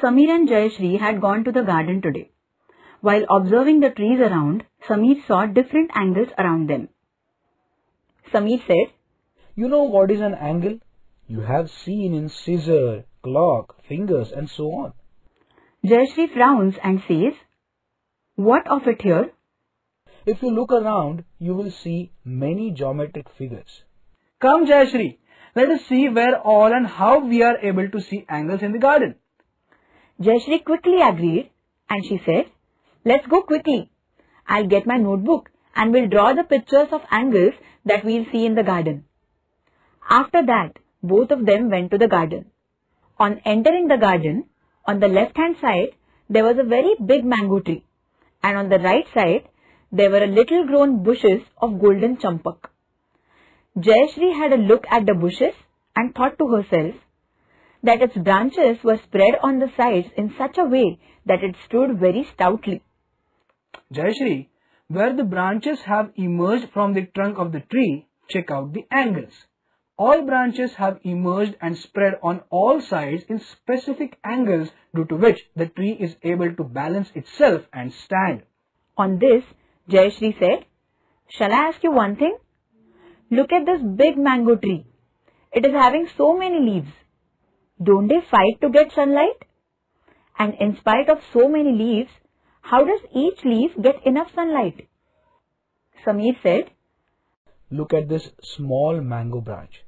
Samir and Jayashree had gone to the garden today. While observing the trees around, Samir saw different angles around them. Samir said, You know what is an angle? You have seen in scissor, clock, fingers and so on. Jayashree frowns and says, What of it here? If you look around, you will see many geometric figures. Come Jayashree, let us see where all and how we are able to see angles in the garden. Jayashree quickly agreed and she said, Let's go quickly. I'll get my notebook and we'll draw the pictures of angles that we'll see in the garden. After that, both of them went to the garden. On entering the garden, on the left hand side, there was a very big mango tree and on the right side, there were little grown bushes of golden champak. Jayashree had a look at the bushes and thought to herself, that its branches were spread on the sides in such a way that it stood very stoutly. Jayashri, where the branches have emerged from the trunk of the tree, check out the angles. All branches have emerged and spread on all sides in specific angles due to which the tree is able to balance itself and stand. On this, Jayashri said, Shall I ask you one thing? Look at this big mango tree. It is having so many leaves. Don't they fight to get sunlight? And in spite of so many leaves, how does each leaf get enough sunlight? Samir said, Look at this small mango branch.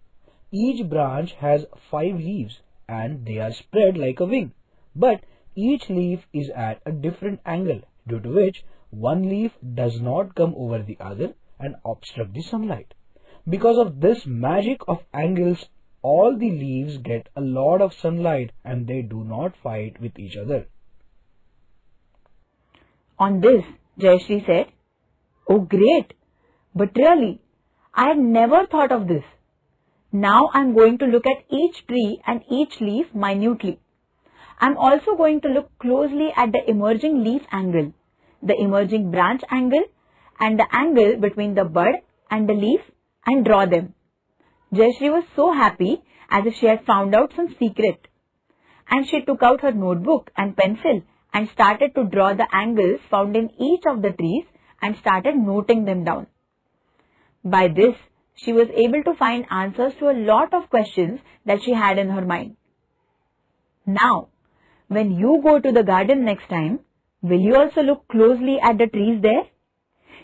Each branch has five leaves and they are spread like a wing. But each leaf is at a different angle due to which one leaf does not come over the other and obstruct the sunlight. Because of this magic of angles all the leaves get a lot of sunlight and they do not fight with each other. On this, Jayashree said, Oh great, but really, I had never thought of this. Now I am going to look at each tree and each leaf minutely. I am also going to look closely at the emerging leaf angle, the emerging branch angle and the angle between the bud and the leaf and draw them. Jayashree was so happy as if she had found out some secret. And she took out her notebook and pencil and started to draw the angles found in each of the trees and started noting them down. By this, she was able to find answers to a lot of questions that she had in her mind. Now, when you go to the garden next time, will you also look closely at the trees there?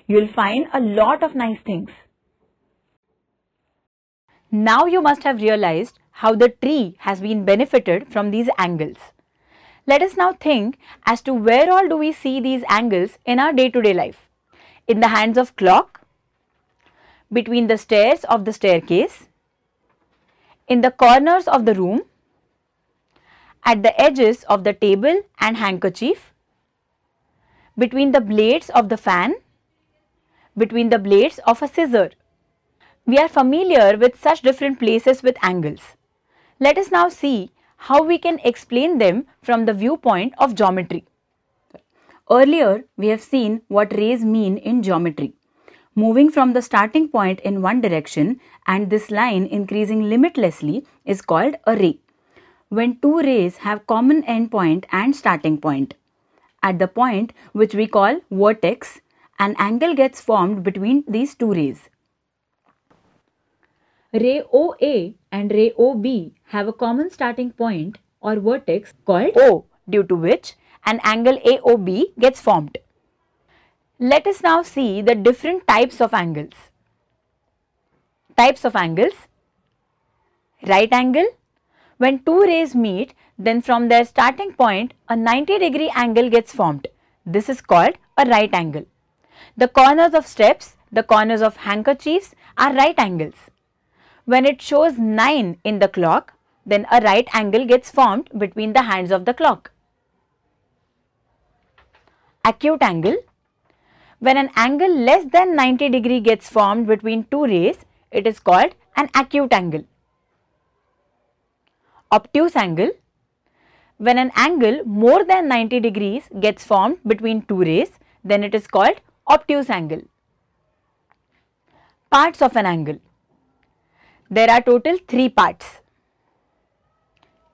You'll find a lot of nice things. Now you must have realized how the tree has been benefited from these angles. Let us now think as to where all do we see these angles in our day-to-day -day life. In the hands of clock, between the stairs of the staircase, in the corners of the room, at the edges of the table and handkerchief, between the blades of the fan, between the blades of a scissor. We are familiar with such different places with angles. Let us now see how we can explain them from the viewpoint of geometry. Earlier, we have seen what rays mean in geometry. Moving from the starting point in one direction and this line increasing limitlessly is called a ray. When two rays have common endpoint and starting point. At the point which we call vertex, an angle gets formed between these two rays. Ray OA and ray OB have a common starting point or vertex called O due to which an angle AOB gets formed. Let us now see the different types of angles. Types of angles Right angle When two rays meet then from their starting point a 90 degree angle gets formed. This is called a right angle. The corners of steps, the corners of handkerchiefs are right angles. When it shows 9 in the clock, then a right angle gets formed between the hands of the clock. Acute angle. When an angle less than 90 degree gets formed between two rays, it is called an acute angle. Obtuse angle. When an angle more than 90 degrees gets formed between two rays, then it is called obtuse angle. Parts of an angle there are total three parts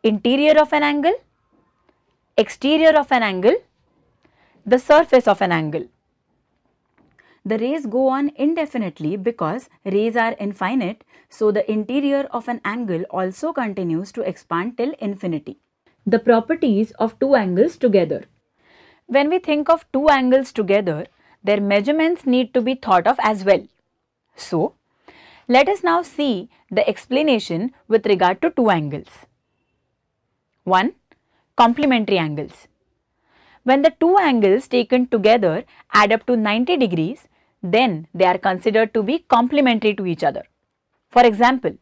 interior of an angle, exterior of an angle, the surface of an angle. The rays go on indefinitely because rays are infinite, so the interior of an angle also continues to expand till infinity. The properties of two angles together. When we think of two angles together, their measurements need to be thought of as well. So, let us now see the explanation with regard to two angles. 1. Complementary angles. When the two angles taken together add up to 90 degrees, then they are considered to be complementary to each other. For example,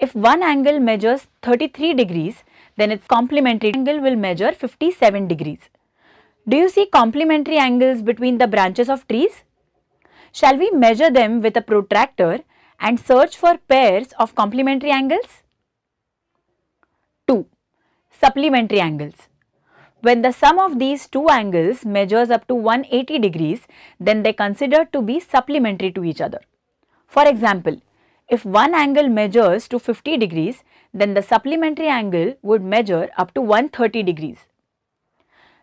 if one angle measures 33 degrees, then its complementary angle will measure 57 degrees. Do you see complementary angles between the branches of trees? Shall we measure them with a protractor and search for pairs of complementary angles. 2. Supplementary angles. When the sum of these two angles measures up to 180 degrees, then they considered to be supplementary to each other. For example, if one angle measures to 50 degrees, then the supplementary angle would measure up to 130 degrees.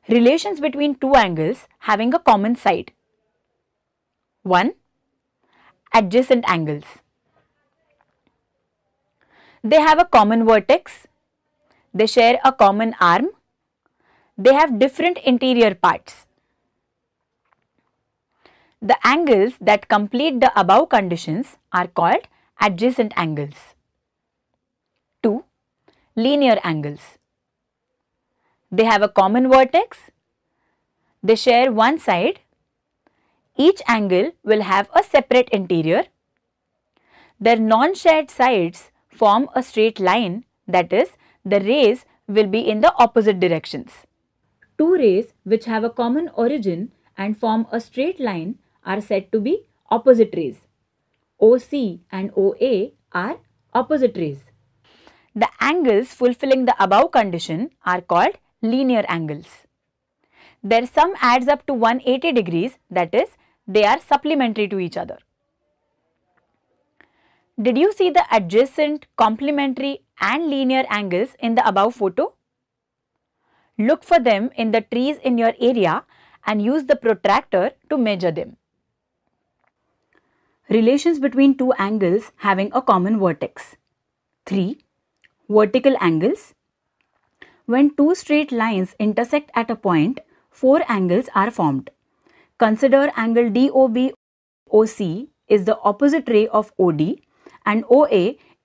Relations between two angles having a common side. 1. Adjacent angles. They have a common vertex. They share a common arm. They have different interior parts. The angles that complete the above conditions are called adjacent angles. 2. Linear angles. They have a common vertex. They share one side. Each angle will have a separate interior. Their non-shared sides form a straight line that is the rays will be in the opposite directions. Two rays which have a common origin and form a straight line are said to be opposite rays. OC and OA are opposite rays. The angles fulfilling the above condition are called linear angles. Their sum adds up to 180 degrees that is they are supplementary to each other. Did you see the adjacent, complementary and linear angles in the above photo? Look for them in the trees in your area and use the protractor to measure them. Relations between two angles having a common vertex. 3. Vertical angles. When two straight lines intersect at a point, four angles are formed. Consider angle DOB OC is the opposite ray of OD and OA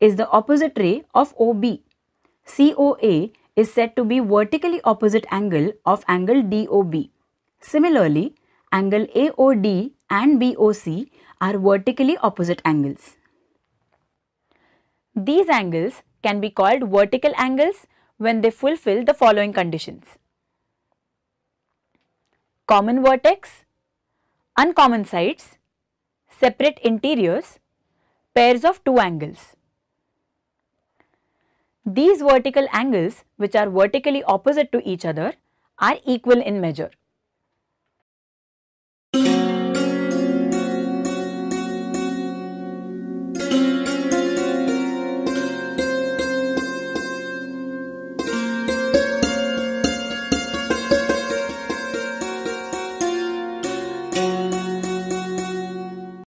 is the opposite ray of OB. COA is said to be vertically opposite angle of angle DOB. Similarly, angle AOD and BOC are vertically opposite angles. These angles can be called vertical angles when they fulfill the following conditions. Common vertex, uncommon sides, separate interiors, pairs of two angles. These vertical angles which are vertically opposite to each other are equal in measure.